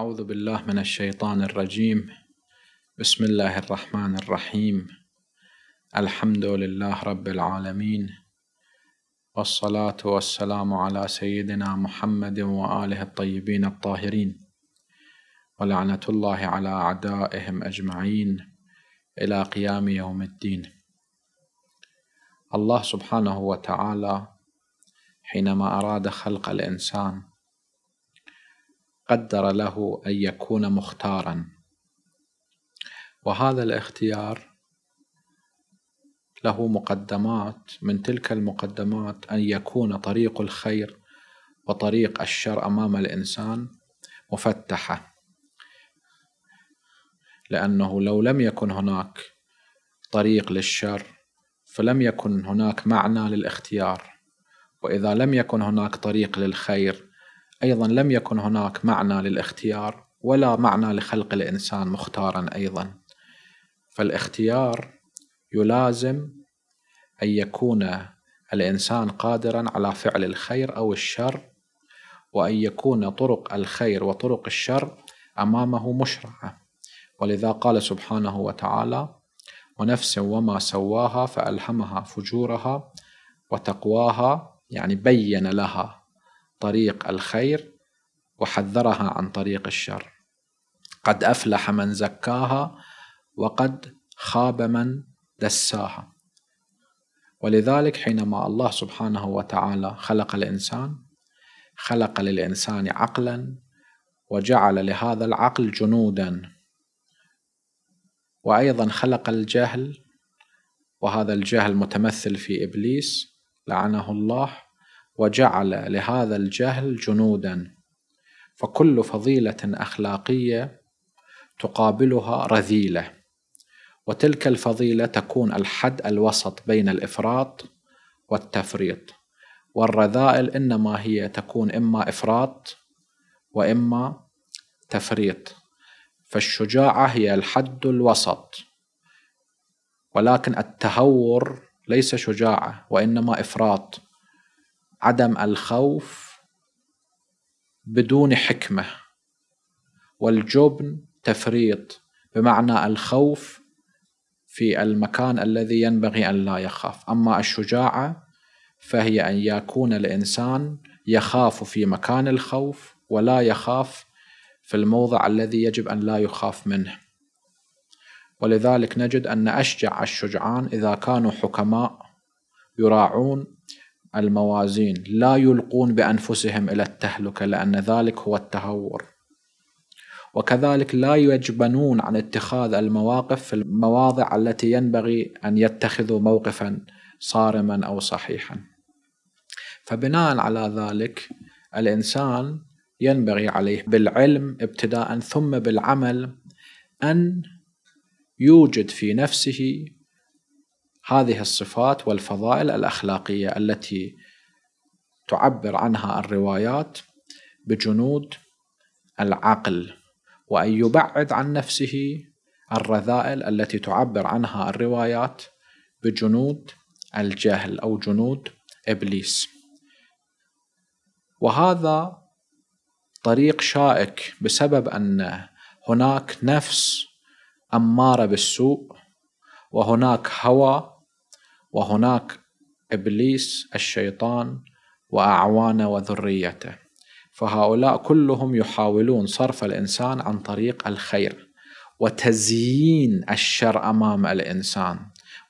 أعوذ بالله من الشيطان الرجيم بسم الله الرحمن الرحيم الحمد لله رب العالمين والصلاة والسلام على سيدنا محمد وآله الطيبين الطاهرين ولعنة الله على أعدائهم أجمعين إلى قيام يوم الدين الله سبحانه وتعالى حينما أراد خلق الإنسان قدر له ان يكون مختارا وهذا الاختيار له مقدمات من تلك المقدمات ان يكون طريق الخير وطريق الشر امام الانسان مفتحه لانه لو لم يكن هناك طريق للشر فلم يكن هناك معنى للاختيار واذا لم يكن هناك طريق للخير أيضا لم يكن هناك معنى للاختيار ولا معنى لخلق الإنسان مختارا أيضا فالاختيار يلازم أن يكون الإنسان قادرا على فعل الخير أو الشر وأن يكون طرق الخير وطرق الشر أمامه مشرعة ولذا قال سبحانه وتعالى ونفس وما سواها فألهمها فجورها وتقواها يعني بين لها طريق الخير وحذرها عن طريق الشر قد افلح من زكاها وقد خاب من دساها ولذلك حينما الله سبحانه وتعالى خلق الانسان خلق للانسان عقلا وجعل لهذا العقل جنودا وايضا خلق الجهل وهذا الجهل متمثل في ابليس لعنه الله وجعل لهذا الجهل جنودا فكل فضيله اخلاقيه تقابلها رذيله وتلك الفضيله تكون الحد الوسط بين الافراط والتفريط والرذائل انما هي تكون اما افراط واما تفريط فالشجاعه هي الحد الوسط ولكن التهور ليس شجاعه وانما افراط عدم الخوف بدون حكمه والجبن تفريط بمعنى الخوف في المكان الذي ينبغي ان لا يخاف اما الشجاعه فهي ان يكون الانسان يخاف في مكان الخوف ولا يخاف في الموضع الذي يجب ان لا يخاف منه ولذلك نجد ان اشجع الشجعان اذا كانوا حكماء يراعون الموازين لا يلقون بانفسهم الى التهلكه لان ذلك هو التهور وكذلك لا يجبنون عن اتخاذ المواقف في المواضع التي ينبغي ان يتخذوا موقفا صارما او صحيحا فبناء على ذلك الانسان ينبغي عليه بالعلم ابتداء ثم بالعمل ان يوجد في نفسه هذه الصفات والفضائل الاخلاقيه التي تعبر عنها الروايات بجنود العقل وان يبعد عن نفسه الرذائل التي تعبر عنها الروايات بجنود الجهل او جنود ابليس وهذا طريق شائك بسبب ان هناك نفس اماره بالسوء وهناك هوى وهناك ابليس الشيطان واعوانه وذريته فهؤلاء كلهم يحاولون صرف الانسان عن طريق الخير وتزيين الشر امام الانسان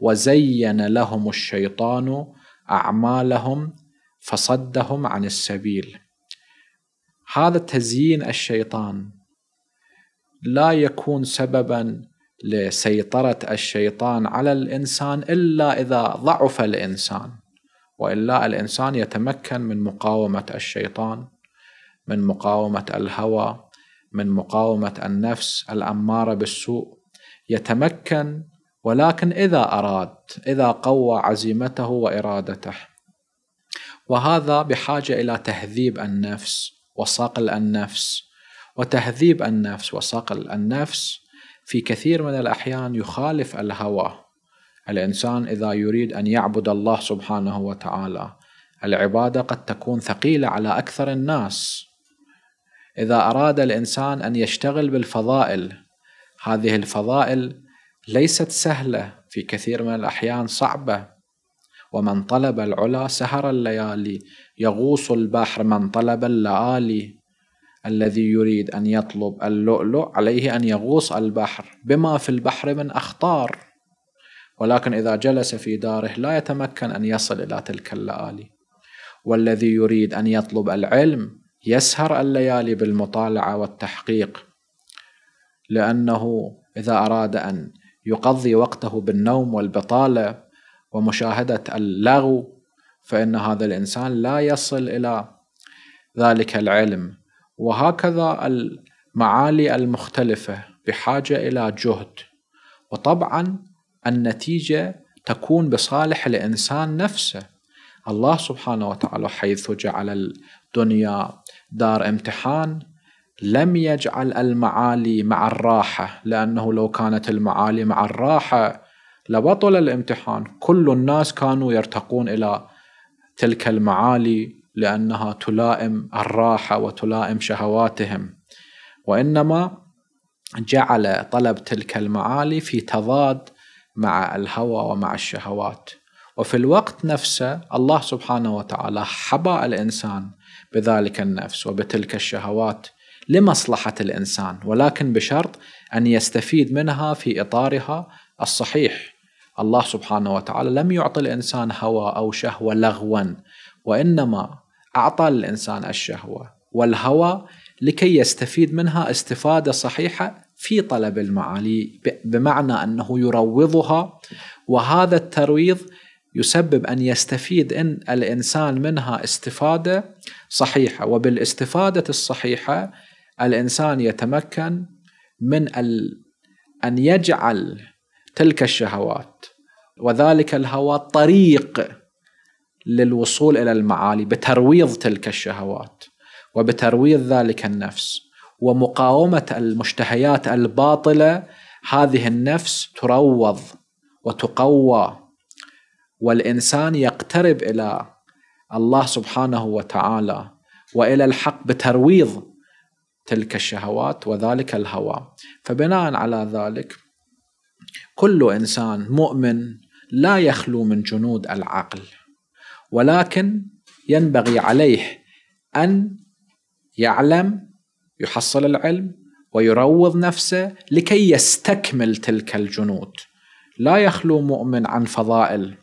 وزين لهم الشيطان اعمالهم فصدهم عن السبيل هذا تزيين الشيطان لا يكون سببا لسيطرة الشيطان على الإنسان إلا إذا ضعف الإنسان وإلا الإنسان يتمكن من مقاومة الشيطان من مقاومة الهوى من مقاومة النفس الأمارة بالسوء يتمكن ولكن إذا أراد إذا قوى عزيمته وإرادته وهذا بحاجة إلى تهذيب النفس وصقل النفس وتهذيب النفس وصقل النفس في كثير من الأحيان يخالف الهوى الإنسان إذا يريد أن يعبد الله سبحانه وتعالى العبادة قد تكون ثقيلة على أكثر الناس إذا أراد الإنسان أن يشتغل بالفضائل هذه الفضائل ليست سهلة في كثير من الأحيان صعبة ومن طلب العلا سهر الليالي يغوص البحر من طلب اللآلي الذي يريد أن يطلب اللؤلؤ عليه أن يغوص البحر بما في البحر من أخطار ولكن إذا جلس في داره لا يتمكن أن يصل إلى تلك اللآلي والذي يريد أن يطلب العلم يسهر الليالي بالمطالعة والتحقيق لأنه إذا أراد أن يقضي وقته بالنوم والبطالة ومشاهدة اللغو فإن هذا الإنسان لا يصل إلى ذلك العلم وهكذا المعالي المختلفة بحاجة إلى جهد وطبعا النتيجة تكون بصالح الإنسان نفسه الله سبحانه وتعالى حيث جعل الدنيا دار امتحان لم يجعل المعالي مع الراحة لأنه لو كانت المعالي مع الراحة لبطل الامتحان كل الناس كانوا يرتقون إلى تلك المعالي لأنها تلائم الراحة وتلائم شهواتهم وإنما جعل طلب تلك المعالي في تضاد مع الهوى ومع الشهوات وفي الوقت نفسه الله سبحانه وتعالى حبى الإنسان بذلك النفس وبتلك الشهوات لمصلحة الإنسان ولكن بشرط أن يستفيد منها في إطارها الصحيح الله سبحانه وتعالى لم يعطي الإنسان هوى أو شهوة لغوا وإنما أعطى للإنسان الشهوة والهوى لكي يستفيد منها استفادة صحيحة في طلب المعالي بمعنى أنه يروضها وهذا الترويض يسبب أن يستفيد إن الإنسان منها استفادة صحيحة وبالاستفادة الصحيحة الإنسان يتمكن من ال... أن يجعل تلك الشهوات وذلك الهوى طريق للوصول الى المعالي بترويض تلك الشهوات وبترويض ذلك النفس ومقاومه المشتهيات الباطله هذه النفس تروض وتقوى والانسان يقترب الى الله سبحانه وتعالى والى الحق بترويض تلك الشهوات وذلك الهوى فبناء على ذلك كل انسان مؤمن لا يخلو من جنود العقل ولكن ينبغي عليه أن يعلم يحصل العلم ويروض نفسه لكي يستكمل تلك الجنود لا يخلو مؤمن عن فضائل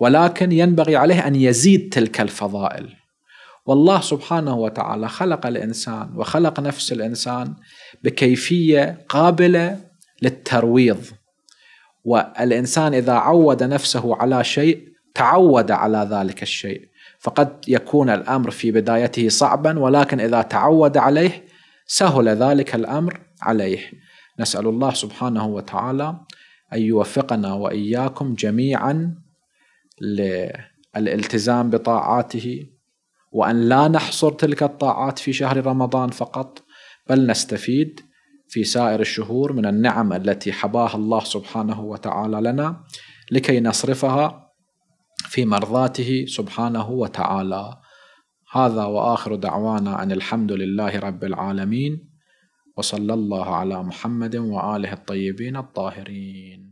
ولكن ينبغي عليه أن يزيد تلك الفضائل والله سبحانه وتعالى خلق الإنسان وخلق نفس الإنسان بكيفية قابلة للترويض والإنسان إذا عود نفسه على شيء تعود على ذلك الشيء فقد يكون الامر في بدايته صعبا ولكن اذا تعود عليه سهل ذلك الامر عليه نسال الله سبحانه وتعالى ان يوفقنا واياكم جميعا للالتزام بطاعاته وان لا نحصر تلك الطاعات في شهر رمضان فقط بل نستفيد في سائر الشهور من النعم التي حباها الله سبحانه وتعالى لنا لكي نصرفها في مرضاته سبحانه وتعالى هذا واخر دعوانا ان الحمد لله رب العالمين وصلى الله على محمد واله الطيبين الطاهرين